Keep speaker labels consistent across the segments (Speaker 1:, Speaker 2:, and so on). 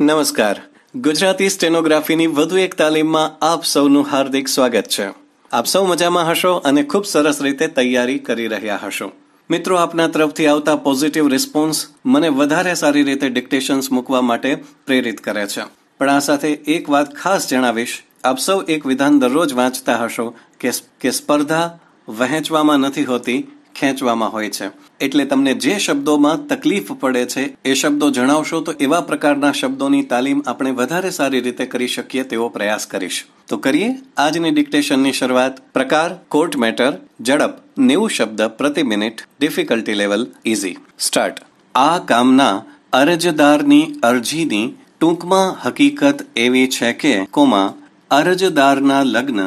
Speaker 1: નમસ્કાર ગુજરાતી સ્ટેનોગ્રાફીની વધુ એક તાલીમમાં આપ સૌનું હાર્દિક સ્વાગત છે આપ સૌ મજામાં હશો અને ખૂબ સરસ રીતે તૈયારી કરી રહ્યા હશો મિત્રો આપના તરફથી આવતા પોઝિટિવ રિસ્પોન્સ મને વધારે સારી રીતે ડિક્ટેશન્સ મૂકવા માટે પ્રેરિત કરે છે પણ આ સાથે એક વાત ખાસ જણાવીશ આપ સૌ એક વિધાન દરરોજ વાંચતા હશો કે સ્પર્ધા વહેંચવામાં નથી હોતી ખેંચવામાં હોય છે એટલે તમને જે શબ્દોમાં તકલીફ પડે છે એ શબ્દો જણાવશો તો એવા પ્રકારના શબ્દોની તાલીમ આપણે વધારે સારી રીતે કરી શકીએ તેવો પ્રયાસ કરીશ તો કરીએ આજની ડિક્ટેશનની શરૂઆત પ્રકાર કોર્ટ મેટર ઝડપ નેવું શબ્દ પ્રતિ minute difficulty level easy start આ કામના અરજદારની અરજીની ટૂંકમાં હકીકત એવી છે કે કોમાં અરજદારના લગ્ન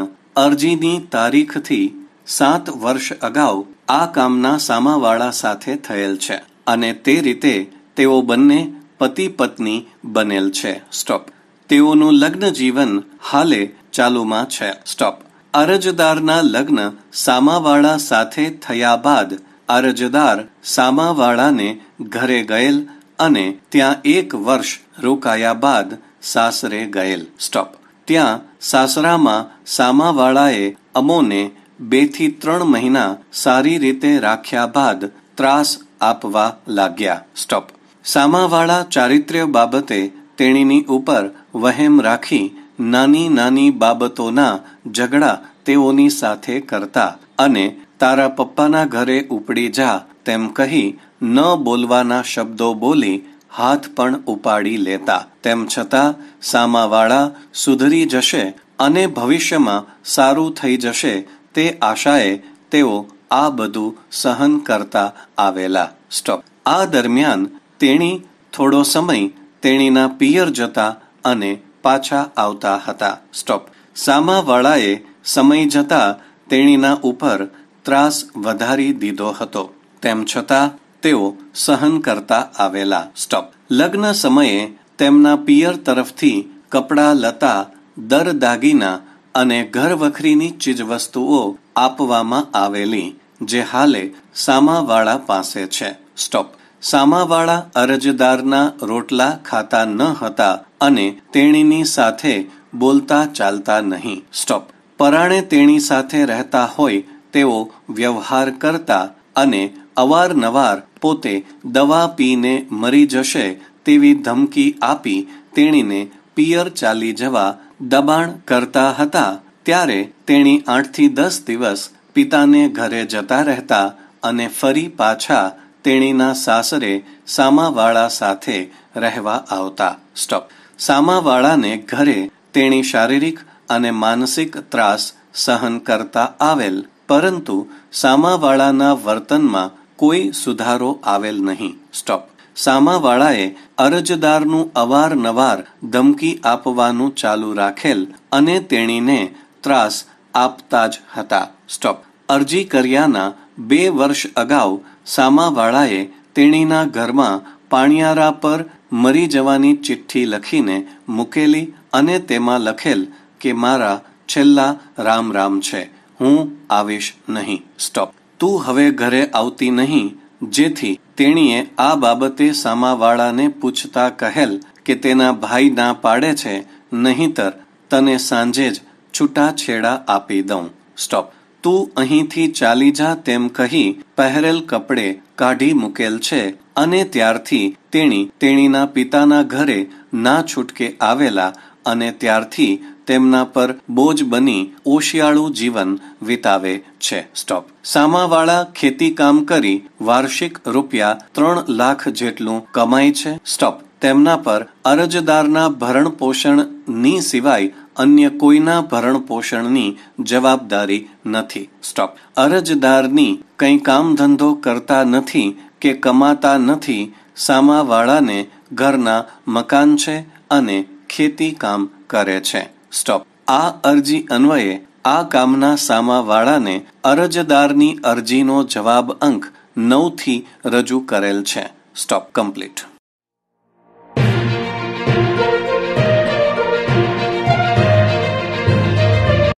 Speaker 1: અરજીની તારીખથી સાત વર્ષ અગાઉ આ કામના સામાવાળા સાથે થયેલ છે અને તે રીતે તેઓ બંને પતિ પત્ની બનેલ છે સ્ટોપ તેઓનું લગ્ન જીવન હાલે ચાલુમાં છે સ્ટોપ અરજદારના લગ્ન સામાવાળા સાથે થયા બાદ અરજદાર સામાવાળાને ઘરે ગયેલ અને ત્યાં એક વર્ષ રોકાયા બાદ સાસરે ગયેલ સ્ટોપ ત્યાં સાસરામાં સામાવાળાએ અમોને બે થી ત્રણ મહિના સારી રીતે રાખ્યા બાદ ત્રાસ આપવા લાગ્યા સ્ટોપ સામાવાળા ચારિત્ર્ય બાબતે તેણીની ઉપર વહેમ રાખી નાની નાની બાબતોના ઝઘડા તેઓની સાથે કરતા અને તારા પપ્પાના ઘરે ઉપડી જા તેમ કહી ન બોલવાના શબ્દો બોલી હાથ પણ ઉપાડી લેતા તેમ છતાં સામાવાળા સુધરી જશે અને ભવિષ્યમાં સારું થઈ જશે તે આશાએ તેઓ આ બધું સહન કરતા આવેલા સ્ટોપ આ દરમિયાન તેણી થોડો સમય તેણીના પિયર જતા અને પાછા આવતા હતા સ્ટોપ સામાવાળાએ સમય જતા તેણીના ઉપર ત્રાસ વધારી દીધો હતો તેમ છતાં તેઓ સહન કરતા આવેલા સ્ટોપ લગ્ન સમયે તેમના પિયર તરફથી કપડાં લતા દર દાગીના અને ઘર વખરીની ચીજવસ્તુઓ આપવામાં આવેલી જે હાલે સામાવાળા પાસે છે સ્ટોપ સામાવાળા અરજદારના રોટલા ખાતા ન હતા અને તેણીની સાથે બોલતા ચાલતા નહીં સ્ટોપ પરાણે તેણી સાથે રહેતા હોય તેઓ વ્યવહાર કરતા અને અવારનવાર પોતે દવા પીને મરી જશે તેવી ધમકી આપી તેણીને પિયર ચાલી જવા દબાણ કરતા હતા ત્યારે તેણી આઠથી દસ દિવસ પિતાને ઘરે જતા રહેતા અને ફરી પાછા તેણીના સાસરે સામાવાળા સાથે રહેવા આવતા સ્ટોપ સામાવાળાને ઘરે તેણી શારીરિક અને માનસિક ત્રાસ સહન કરતા આવેલ પરંતુ સામાવાળાના વર્તનમાં કોઈ સુધારો આવેલ નહીં સ્ટોપ સામાવાળાએ અરજદારનું અવારનવાર ધમકી આપવાનું ચાલુ રાખેલ અને તેણીને ત્રાસ આપતા જ હતા સ્ટોપ અરજી કર્યાના બે વર્ષ અગાઉ સામાવાળાએ તેણીના ઘરમાં પાણિયારા પર મરી જવાની ચિઠ્ઠી લખીને મૂકેલી અને તેમાં લખેલ કે મારા છેલ્લા રામ રામ છે હું આવીશ નહીં સ્ટોપ તું હવે ઘરે આવતી નહીં જેથી તેણીએ આ બાબતે સામાવાળાને પૂછતા કહેલ કે તેના ભાઈ ના પાડે છે નહીંતર તને સાંજે જ છૂટાછેડા આપી દઉં સ્ટોપ તું અહીંથી ચાલી જા તેમ કહી પહેરેલ કપડે કાઢી મૂકેલ છે અને ત્યારથી તેણી તેણીના પિતાના ઘરે ના છૂટકે આવેલા અને ત્યારથી તેમના પર બોજ બની ઓશિયાળું જીવન વિતાવે છે સ્ટોપ સામાવાળા ખેતીકામ કરી વાર્ષિક રૂપિયા ત્રણ લાખ જેટલું કમાય છે સ્ટોપ તેમના પર અરજદારના ભરણ પોષણની સિવાય અન્ય કોઈના ભરણ પોષણની જવાબદારી નથી સ્ટોપ અરજદારની કંઈ કામ ધંધો કરતા નથી કે કમાતા નથી સામાવાળાને ઘરના મકાન છે અને ખેતી કામ કરે છે સ્ટોપ આ અરજી અન્વયે આ કામના સામાવાળાને અરજદારની અરજીનો જવાબ અંક નવથી રજૂ કરેલ છે સ્ટોપ કમ્પ્લીટ